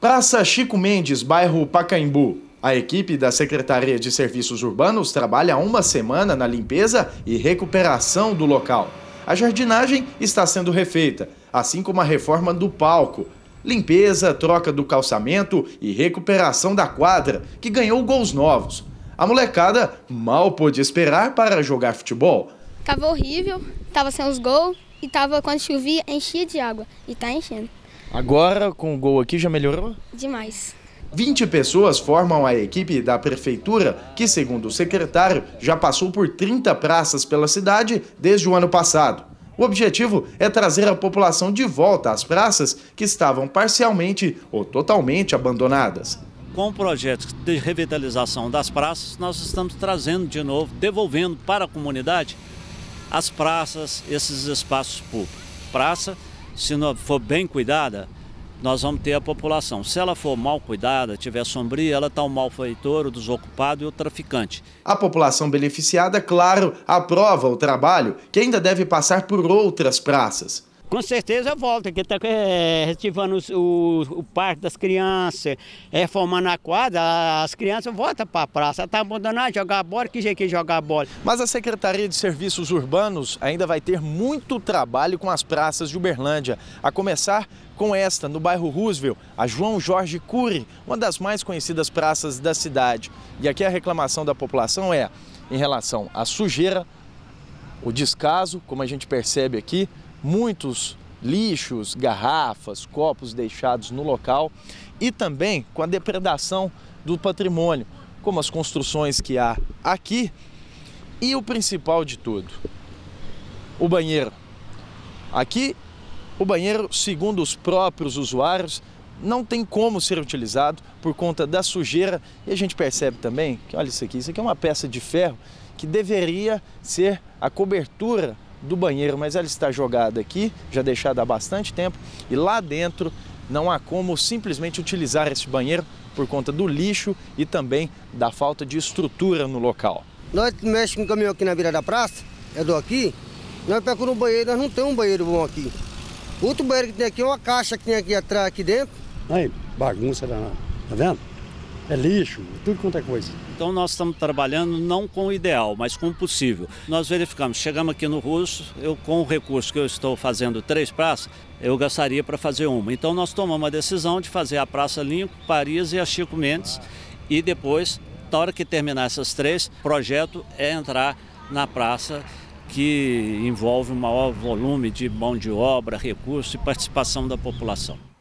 Praça Chico Mendes, bairro Pacaembu. A equipe da Secretaria de Serviços Urbanos trabalha há uma semana na limpeza e recuperação do local. A jardinagem está sendo refeita, assim como a reforma do palco, limpeza, troca do calçamento e recuperação da quadra, que ganhou gols novos. A molecada mal pôde esperar para jogar futebol. Tava horrível, tava sem os gols e tava quando chovia enchia de água e tá enchendo. Agora, com o gol aqui, já melhorou? Demais. 20 pessoas formam a equipe da prefeitura, que, segundo o secretário, já passou por 30 praças pela cidade desde o ano passado. O objetivo é trazer a população de volta às praças que estavam parcialmente ou totalmente abandonadas. Com o projeto de revitalização das praças, nós estamos trazendo de novo, devolvendo para a comunidade as praças, esses espaços públicos. Praça se não for bem cuidada, nós vamos ter a população. Se ela for mal cuidada, tiver sombria, ela está o um malfeitor, o desocupado e o traficante. A população beneficiada, claro, aprova o trabalho, que ainda deve passar por outras praças. Com certeza eu volto aqui, está é, retivando o, o, parque das crianças, reformando é, a quadra, as crianças voltam para tá a praça. Está abandonado jogar bola, que jeito que jogar bola. Mas a Secretaria de Serviços Urbanos ainda vai ter muito trabalho com as praças de Uberlândia, a começar com esta, no bairro Roosevelt, a João Jorge Cury, uma das mais conhecidas praças da cidade. E aqui a reclamação da população é em relação à sujeira, o descaso, como a gente percebe aqui, muitos lixos, garrafas, copos deixados no local e também com a depredação do patrimônio, como as construções que há aqui e o principal de tudo, o banheiro. Aqui, o banheiro, segundo os próprios usuários, não tem como ser utilizado por conta da sujeira. E a gente percebe também que, olha isso aqui, isso aqui é uma peça de ferro que deveria ser a cobertura do banheiro, mas ela está jogada aqui, já deixada há bastante tempo, e lá dentro não há como simplesmente utilizar esse banheiro por conta do lixo e também da falta de estrutura no local. Nós mexemos com um caminhão aqui na beira da praça, é do aqui, nós pegamos um banheiro, nós não temos um banheiro bom aqui. Outro banheiro que tem aqui é uma caixa que tem aqui atrás, aqui dentro. Aí, bagunça danada, tá vendo? é lixo, tudo quanto é coisa. Então nós estamos trabalhando não com o ideal, mas com o possível. Nós verificamos, chegamos aqui no Russo, eu com o recurso que eu estou fazendo três praças, eu gastaria para fazer uma. Então nós tomamos a decisão de fazer a Praça Lincoln, Paris e a Chico Mendes e depois, na hora que terminar essas três, o projeto é entrar na praça que envolve o maior volume de mão de obra, recurso e participação da população.